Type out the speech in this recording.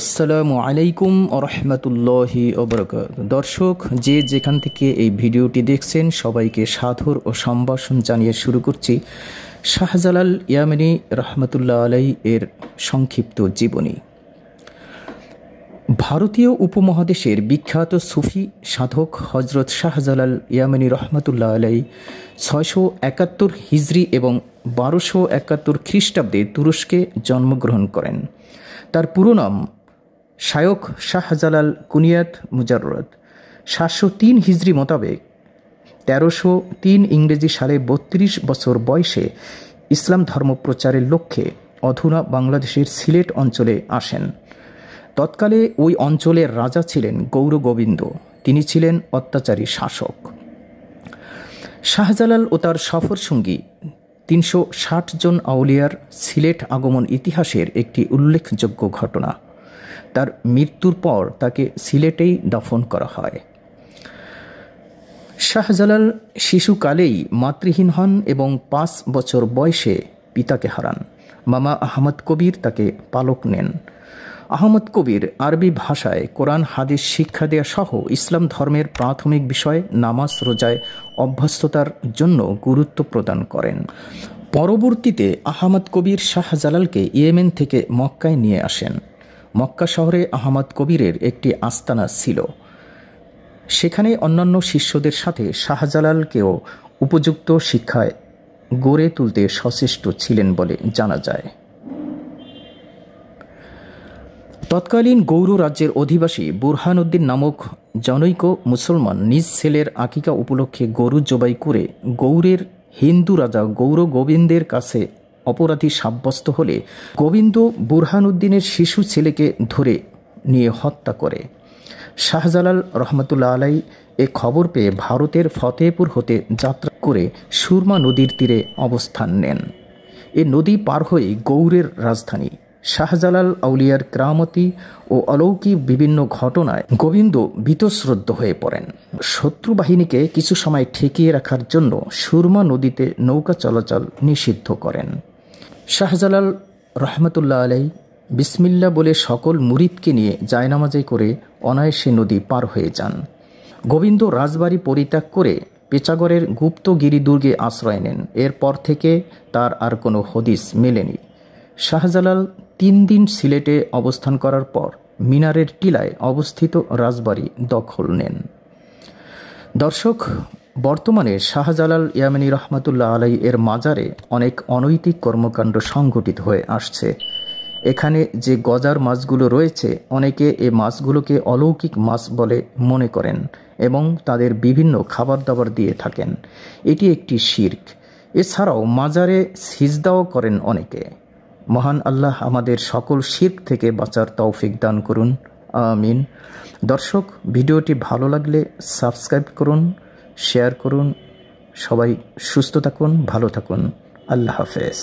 আসসালামু আলাইকুম ওরহমতুল্লাহি অবরক দর্শক যে যেখান থেকে এই ভিডিওটি দেখছেন সবাইকে সাধুর ও সম্ভাষণ জানিয়ে শুরু করছি শাহজালাল ইয়ামিনী রহমতুল্লাহ আলাই এর সংক্ষিপ্ত জীবনী ভারতীয় উপমহাদেশের বিখ্যাত সুফি সাধক হজরত শাহজালাল ইয়ামিনী রহমতুল্লাহ আলাই ছয়শো একাত্তর হিজড়ি এবং বারোশো একাত্তর খ্রিস্টাব্দে তুরস্কে জন্মগ্রহণ করেন তার পুরো নাম শায়ক শাহজালাল কুনিয়াত মুজাররত সাতশো তিন হিজড়ি মোতাবেক তেরোশো তিন ইংরেজি সালে বত্রিশ বছর বয়সে ইসলাম ধর্ম প্রচারের লক্ষ্যে অধুনা বাংলাদেশের সিলেট অঞ্চলে আসেন তৎকালে ওই অঞ্চলের রাজা ছিলেন গৌর গোবিন্দ তিনি ছিলেন অত্যাচারী শাসক শাহজালাল ও তার সফর সঙ্গী তিনশো জন আউলিয়ার সিলেট আগমন ইতিহাসের একটি উল্লেখযোগ্য ঘটনা তার মৃত্যুর পর তাকে সিলেটেই দাফন করা হয় শাহজালাল শিশুকালেই মাতৃহীন হন এবং পাঁচ বছর বয়সে পিতাকে হারান মামা আহমদ কবির তাকে পালক নেন আহমদ কবির আরবি ভাষায় কোরআন হাদিস শিক্ষা দেয়া সহ ইসলাম ধর্মের প্রাথমিক বিষয় নামাজ রোজায় অভ্যস্ততার জন্য গুরুত্ব প্রদান করেন পরবর্তীতে আহমদ কবির শাহজালালকে ইয়েমেন থেকে মক্কায় নিয়ে আসেন মক্কা শহরে আহমদ কবিরের একটি আস্তানা ছিল সেখানে অন্যান্য শিষ্যদের সাথে শাহজালালকেও উপযুক্ত শিক্ষায় গড়ে তুলতে সচেষ্ট ছিলেন বলে জানা যায় তৎকালীন গৌর রাজ্যের অধিবাসী বুরহানুদ্দিন নামক জনৈক মুসলমান নিজ ছেলের আকিকা উপলক্ষে গরু জবাই করে গৌরের হিন্দু রাজা গৌর গোবিন্দের কাছে অপরাধী সাব্যস্ত হলে গোবিন্দ বুরহানুদ্দিনের শিশু ছেলেকে ধরে নিয়ে হত্যা করে শাহজালাল রহমতুল্লা আলাই এ খবর পেয়ে ভারতের ফতেপুর হতে যাত্রা করে সুরমা নদীর তীরে অবস্থান নেন এ নদী পার হয়ে গৌড়ের রাজধানী শাহজালাল আউলিয়ার ক্রামতি ও অলৌকিক বিভিন্ন ঘটনায় গোবিন্দ বীতশ্রদ্ধ হয়ে পড়েন শত্রু বাহিনীকে কিছু সময় ঠেকিয়ে রাখার জন্য সুরমা নদীতে নৌকা চলাচল নিষিদ্ধ করেন শাহজালাল রহমতুল্লাহ আলাই বিসমিল্লা বলে সকল মুরিদকে নিয়ে জায়নামাজে করে অনায়াসে নদী পার হয়ে যান গোবিন্দ রাজবাড়ি পরিত্যাগ করে পেচাগড়ের গুপ্তগিরি দুর্গে আশ্রয় নেন এরপর থেকে তার আর কোনো হদিস মেলেনি শাহজালাল তিন দিন সিলেটে অবস্থান করার পর মিনারের টিলায় অবস্থিত রাজবাড়ি দখল নেন দর্শক বর্তমানে শাহজালাল ইয়ামিনী রহমাতুল্লাহ আলাই এর মাজারে অনেক অনৈতিক কর্মকাণ্ড সংঘটিত হয়ে আসছে এখানে যে গজার মাছগুলো রয়েছে অনেকে এ মাছগুলোকে অলৌকিক মাছ বলে মনে করেন এবং তাদের বিভিন্ন খাবার দাবার দিয়ে থাকেন এটি একটি শির্ক এছাড়াও মাজারে সিজদাও করেন অনেকে মহান আল্লাহ আমাদের সকল শির্ক থেকে বাঁচার তৌফিক দান করুন আমিন দর্শক ভিডিওটি ভালো লাগলে সাবস্ক্রাইব করুন শেয়ার করুন সবাই সুস্থ থাকুন ভালো থাকুন আল্লাহ হাফেজ